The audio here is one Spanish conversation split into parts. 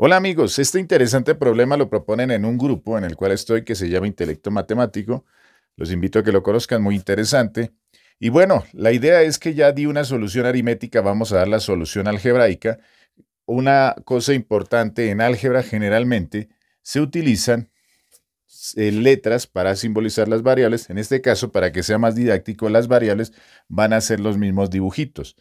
Hola amigos, este interesante problema lo proponen en un grupo en el cual estoy que se llama Intelecto Matemático. Los invito a que lo conozcan, muy interesante. Y bueno, la idea es que ya di una solución aritmética, vamos a dar la solución algebraica. Una cosa importante en álgebra generalmente se utilizan eh, letras para simbolizar las variables. En este caso, para que sea más didáctico, las variables van a ser los mismos dibujitos.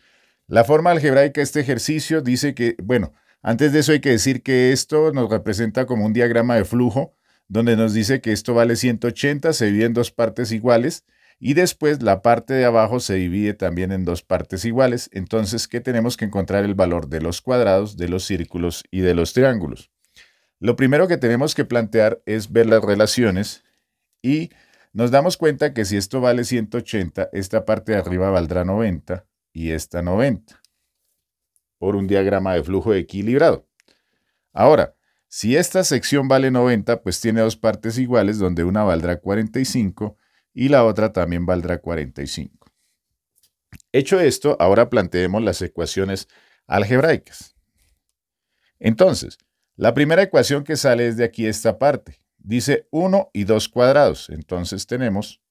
La forma algebraica de este ejercicio dice que, bueno, antes de eso hay que decir que esto nos representa como un diagrama de flujo, donde nos dice que esto vale 180, se divide en dos partes iguales, y después la parte de abajo se divide también en dos partes iguales. Entonces, ¿qué tenemos que encontrar el valor de los cuadrados, de los círculos y de los triángulos? Lo primero que tenemos que plantear es ver las relaciones y nos damos cuenta que si esto vale 180, esta parte de arriba valdrá 90 y esta 90 por un diagrama de flujo equilibrado. Ahora, si esta sección vale 90, pues tiene dos partes iguales donde una valdrá 45 y la otra también valdrá 45. Hecho esto, ahora planteemos las ecuaciones algebraicas. Entonces, la primera ecuación que sale es de aquí esta parte. Dice 1 y 2 cuadrados. Entonces tenemos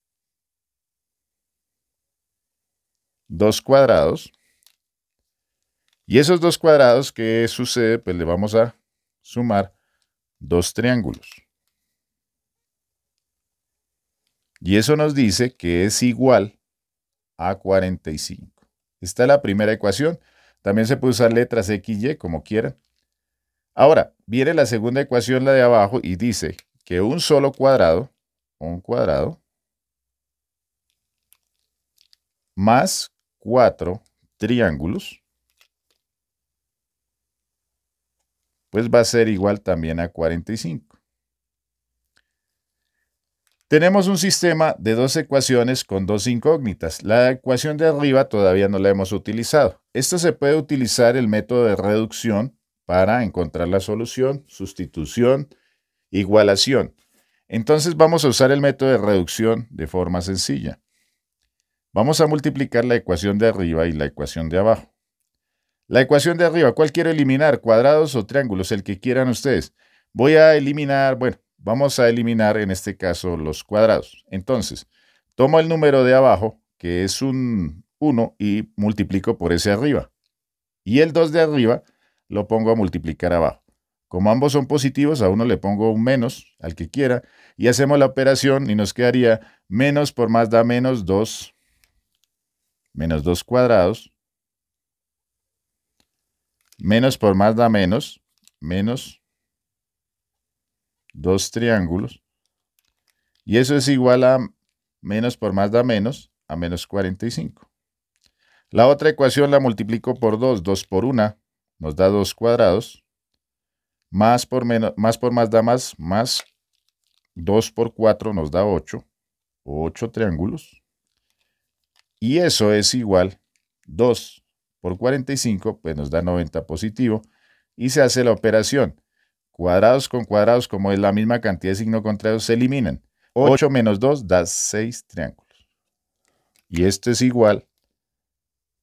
2 cuadrados y esos dos cuadrados, ¿qué sucede? Pues le vamos a sumar dos triángulos. Y eso nos dice que es igual a 45. Esta es la primera ecuación. También se puede usar letras X, Y, como quieran. Ahora, viene la segunda ecuación, la de abajo, y dice que un solo cuadrado, un cuadrado, más cuatro triángulos, pues va a ser igual también a 45. Tenemos un sistema de dos ecuaciones con dos incógnitas. La ecuación de arriba todavía no la hemos utilizado. Esto se puede utilizar el método de reducción para encontrar la solución, sustitución, igualación. Entonces vamos a usar el método de reducción de forma sencilla. Vamos a multiplicar la ecuación de arriba y la ecuación de abajo. La ecuación de arriba, ¿cuál quiero eliminar? ¿Cuadrados o triángulos? El que quieran ustedes. Voy a eliminar, bueno, vamos a eliminar en este caso los cuadrados. Entonces, tomo el número de abajo, que es un 1, y multiplico por ese arriba. Y el 2 de arriba lo pongo a multiplicar abajo. Como ambos son positivos, a uno le pongo un menos, al que quiera, y hacemos la operación y nos quedaría menos por más da menos 2, menos 2 cuadrados, Menos por más da menos. Menos dos triángulos. Y eso es igual a menos por más da menos a menos 45. La otra ecuación la multiplico por 2. 2 por 1 nos da 2 cuadrados. Más por, menos, más por más da más, más 2 por 4 nos da 8. 8 triángulos. Y eso es igual 2 por 45, pues nos da 90 positivo y se hace la operación. Cuadrados con cuadrados, como es la misma cantidad de signo contrarios, se eliminan. 8 menos 2 da 6 triángulos. Y esto es igual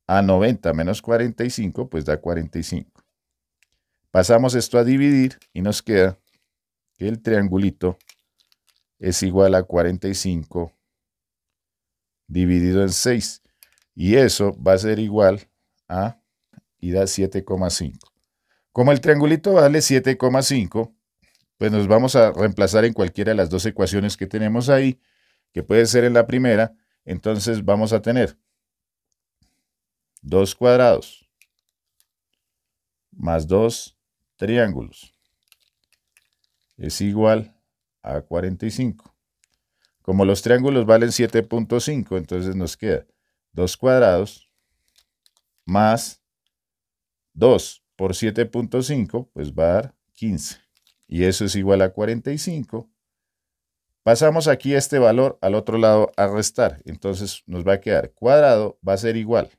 a 90 menos 45, pues da 45. Pasamos esto a dividir y nos queda que el triangulito es igual a 45 dividido en 6. Y eso va a ser igual y da 7,5. Como el triangulito vale 7,5, pues nos vamos a reemplazar en cualquiera de las dos ecuaciones que tenemos ahí, que puede ser en la primera, entonces vamos a tener 2 cuadrados más 2 triángulos es igual a 45. Como los triángulos valen 7.5, entonces nos queda 2 cuadrados más 2 por 7.5, pues va a dar 15. Y eso es igual a 45. Pasamos aquí este valor al otro lado a restar. Entonces nos va a quedar cuadrado, va a ser igual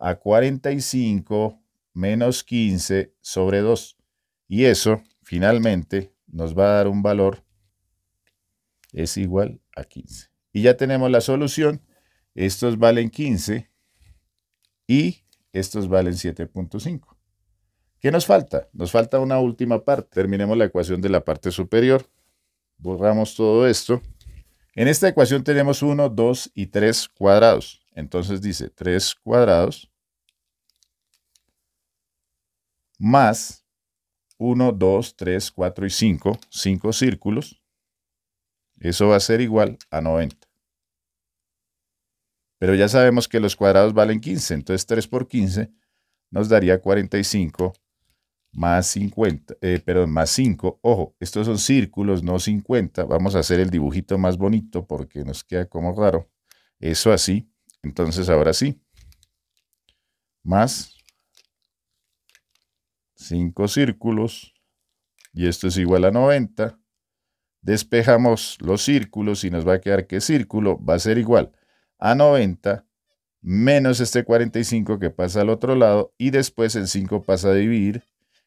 a 45 menos 15 sobre 2. Y eso finalmente nos va a dar un valor es igual a 15. Y ya tenemos la solución. Estos valen 15 y estos valen 7.5. ¿Qué nos falta? Nos falta una última parte. Terminemos la ecuación de la parte superior. Borramos todo esto. En esta ecuación tenemos 1, 2 y 3 cuadrados. Entonces dice 3 cuadrados más 1, 2, 3, 4 y 5, 5 círculos. Eso va a ser igual a 90. Pero ya sabemos que los cuadrados valen 15, entonces 3 por 15 nos daría 45 más 50, eh, perdón, más 5. Ojo, estos son círculos, no 50. Vamos a hacer el dibujito más bonito porque nos queda como raro. Eso así. Entonces ahora sí. Más 5 círculos. Y esto es igual a 90. Despejamos los círculos y nos va a quedar que círculo va a ser igual a 90 menos este 45 que pasa al otro lado y después el 5 pasa a dividir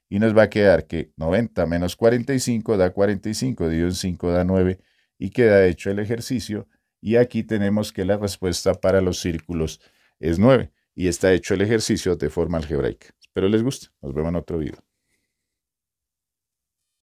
y nos va a quedar que 90 menos 45 da 45, dividido en 5 da 9 y queda hecho el ejercicio y aquí tenemos que la respuesta para los círculos es 9 y está hecho el ejercicio de forma algebraica. Espero les guste. Nos vemos en otro video.